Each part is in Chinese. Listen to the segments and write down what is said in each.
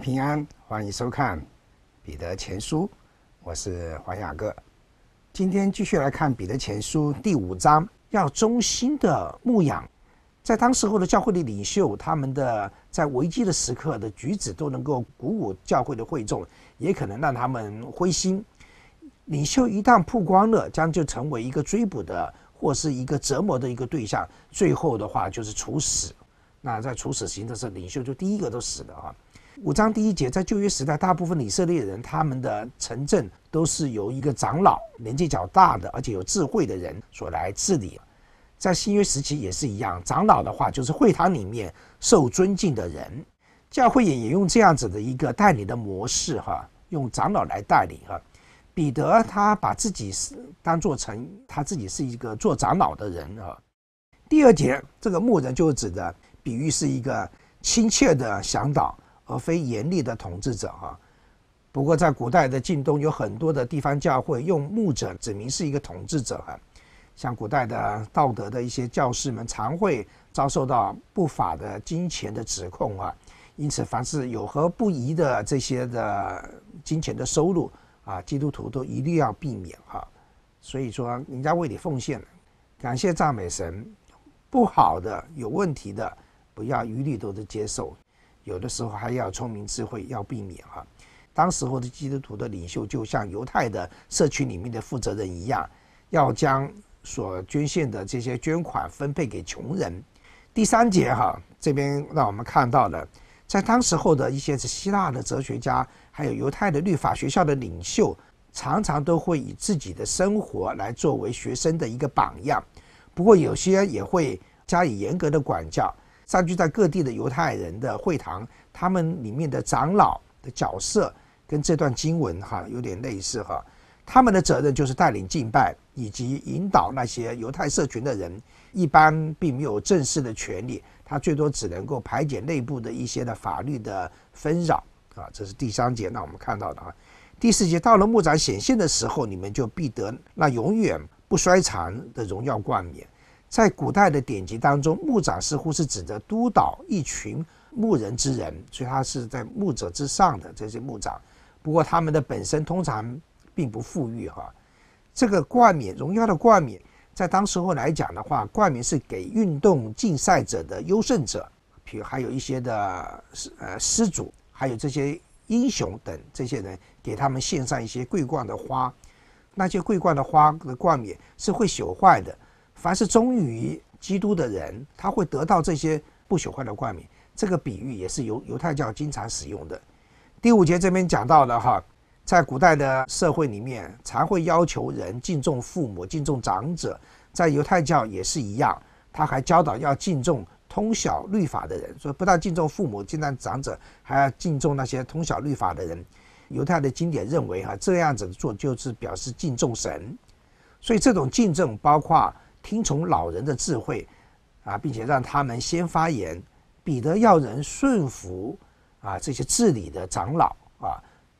平安，欢迎收看《彼得前书》，我是黄雅各。今天继续来看《彼得前书》第五章，要忠心的牧养。在当时候的教会的领袖，他们的在危机的时刻的举止，都能够鼓舞教会的会众，也可能让他们灰心。领袖一旦曝光了，将就成为一个追捕的或是一个折磨的一个对象，最后的话就是处死。那在处死刑的时候，领袖就第一个都死了啊。五章第一节，在旧约时代，大部分以色列人他们的城镇都是由一个长老，年纪较大的而且有智慧的人所来治理。在新约时期也是一样，长老的话就是会堂里面受尊敬的人，教会也也用这样子的一个代理的模式哈，用长老来代理哈。彼得他把自己是当做成他自己是一个做长老的人哈。第二节，这个牧人就是指的比喻是一个亲切的向导。而非严厉的统治者哈，不过在古代的晋东有很多的地方教会用牧者指明是一个统治者啊，像古代的道德的一些教师们常会遭受到不法的金钱的指控啊，因此凡是有何不宜的这些的金钱的收入啊，基督徒都一定要避免哈，所以说人家为你奉献，感谢赞美神，不好的有问题的不要一律都接受。有的时候还要聪明智慧，要避免哈。当时候的基督徒的领袖，就像犹太的社区里面的负责人一样，要将所捐献的这些捐款分配给穷人。第三节哈，这边让我们看到了，在当时候的一些希腊的哲学家，还有犹太的律法学校的领袖，常常都会以自己的生活来作为学生的一个榜样。不过有些也会加以严格的管教。占据在各地的犹太人的会堂，他们里面的长老的角色跟这段经文哈有点类似哈，他们的责任就是带领敬拜以及引导那些犹太社群的人，一般并没有正式的权利，他最多只能够排解内部的一些的法律的纷扰啊，这是第三节。那我们看到的啊，第四节到了墓长显现的时候，你们就必得那永远不衰残的荣耀冠冕。在古代的典籍当中，牧长似乎是指的督导一群牧人之人，所以他是在牧者之上的这些牧长。不过他们的本身通常并不富裕哈。这个冠冕，荣耀的冠冕，在当时候来讲的话，冠冕是给运动竞赛者的优胜者，比如还有一些的呃施主，还有这些英雄等这些人，给他们献上一些桂冠的花。那些桂冠的花的冠冕是会朽坏的。凡是忠于基督的人，他会得到这些不朽坏的冠冕。这个比喻也是犹犹太教经常使用的。第五节这边讲到了哈，在古代的社会里面，才会要求人敬重父母、敬重长者。在犹太教也是一样，他还教导要敬重通晓律法的人。说不但敬重父母、敬重长者，还要敬重那些通晓律法的人。犹太的经典认为哈，这样子做就是表示敬重神。所以这种敬重包括。听从老人的智慧，啊，并且让他们先发言。彼得要人顺服，啊，这些治理的长老，啊，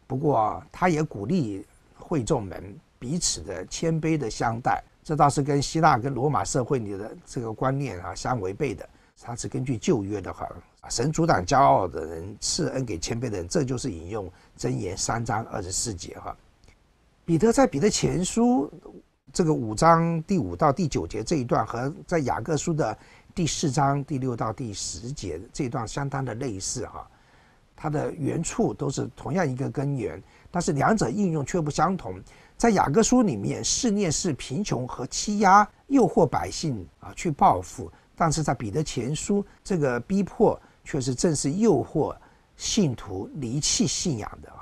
不过他也鼓励会众们彼此的谦卑的相待。这倒是跟希腊跟罗马社会里的这个观念啊相违背的。他是根据旧约的话，神阻挡骄傲的人，赐恩给谦卑的人。这就是引用箴言三章二十四节哈。彼得在彼得前书。这个五章第五到第九节这一段和在雅各书的第四章第六到第十节这一段相当的类似哈，它的原处都是同样一个根源，但是两者应用却不相同。在雅各书里面，试炼是贫穷和欺压，诱惑百姓啊去报复；但是在彼得前书，这个逼迫却是正是诱惑信徒离弃信仰的。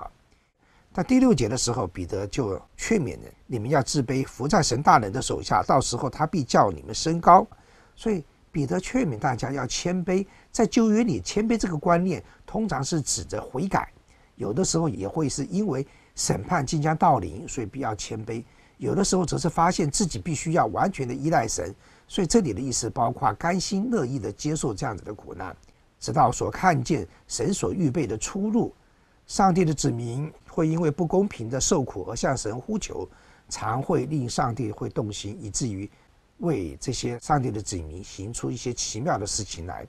在第六节的时候，彼得就劝勉人：“你们要自卑，伏在神大人的手下，到时候他必叫你们升高。”所以彼得劝勉大家要谦卑。在旧约里，谦卑这个观念通常是指着悔改，有的时候也会是因为审判即将到临，所以必要谦卑；有的时候则是发现自己必须要完全的依赖神，所以这里的意思包括甘心乐意的接受这样子的苦难，直到所看见神所预备的出路。上帝的子民会因为不公平的受苦而向神呼求，常会令上帝会动心，以至于为这些上帝的子民行出一些奇妙的事情来。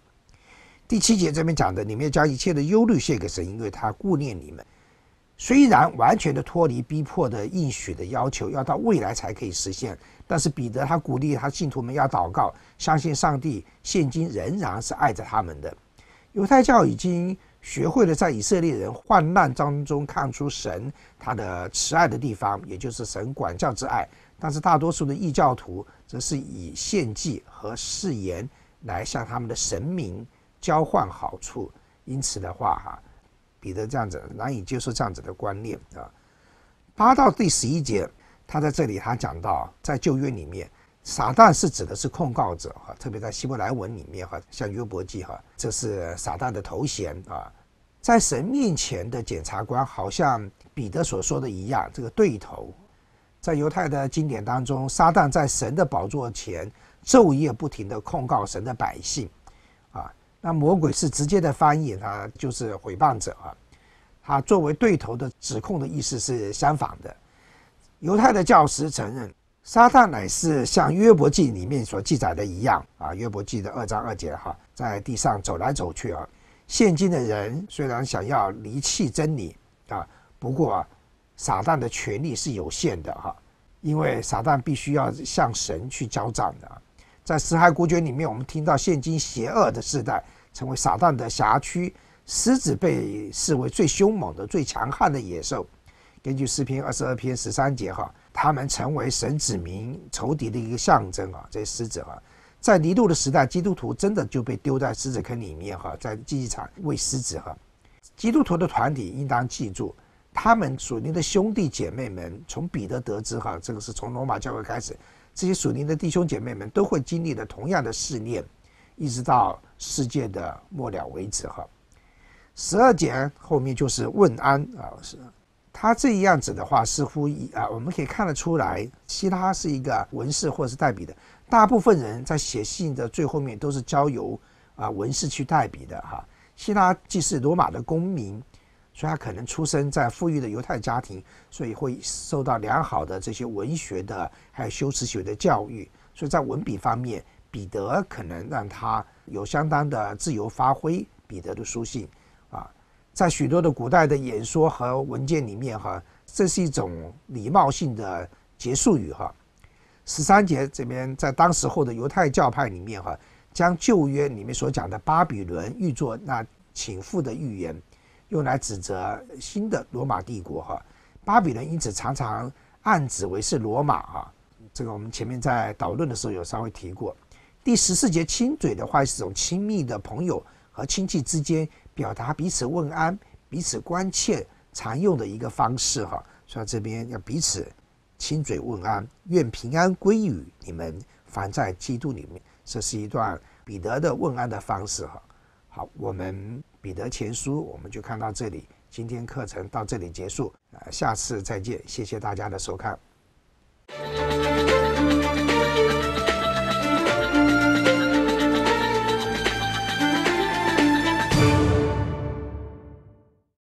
第七节这边讲的，你们要将一切的忧虑献给神，因为他顾念你们。虽然完全的脱离逼迫的应许的要求，要到未来才可以实现，但是彼得他鼓励他信徒们要祷告，相信上帝现今仍然是爱着他们的。犹太教已经。学会了在以色列人患难当中看出神他的慈爱的地方，也就是神管教之爱。但是大多数的异教徒则是以献祭和誓言来向他们的神明交换好处。因此的话哈，彼得这样子难以接受这样子的观念啊。八到第十一节，他在这里他讲到在旧约里面。撒旦是指的是控告者哈，特别在希伯来文里面哈，像约伯记哈，这是撒旦的头衔啊，在神面前的检察官，好像彼得所说的一样，这个对头，在犹太的经典当中，撒旦在神的宝座前昼夜不停地控告神的百姓啊，那魔鬼是直接的翻译，他就是毁谤者啊，他作为对头的指控的意思是相反的，犹太的教师承认。撒旦乃是像约伯记里面所记载的一样啊，约伯记的二章二节哈，在地上走来走去啊。现今的人虽然想要离弃真理啊，不过啊，撒旦的权力是有限的哈，因为撒旦必须要向神去交战的。在死海古卷里面，我们听到现今邪恶的时代成为撒旦的辖区，狮子被视为最凶猛的、最强悍的野兽。根据诗篇二十二篇十三节哈。他们成为神子民仇敌的一个象征啊！这些狮子啊，在尼禄的时代，基督徒真的就被丢在狮子坑里面哈，在竞技场喂狮子哈。基督徒的团体应当记住，他们属灵的兄弟姐妹们，从彼得得知哈，这个是从罗马教会开始，这些属灵的弟兄姐妹们都会经历的同样的试炼，一直到世界的末了为止哈。十二节后面就是问安啊是。他这样子的话，似乎啊，我们可以看得出来，希拉是一个文士或者是代笔的。大部分人在写信的最后面都是交由啊文士去代笔的哈。希拉既是罗马的公民，所以他可能出生在富裕的犹太家庭，所以会受到良好的这些文学的还有修辞学的教育，所以在文笔方面，彼得可能让他有相当的自由发挥彼得的书信啊。在许多的古代的演说和文件里面，哈，这是一种礼貌性的结束语，哈。十三节这边在当时候的犹太教派里面，哈，将旧约里面所讲的巴比伦预作那倾覆的预言，用来指责新的罗马帝国，哈。巴比伦因此常常暗指为是罗马，哈。这个我们前面在导论的时候有稍微提过。第十四节亲嘴的话，是一种亲密的朋友和亲戚之间。表达彼此问安、彼此关切常用的一个方式哈，所以这边要彼此亲嘴问安，愿平安归于你们，凡在基督里面。这是一段彼得的问安的方式哈。好，我们彼得前书我们就看到这里，今天课程到这里结束呃，下次再见，谢谢大家的收看。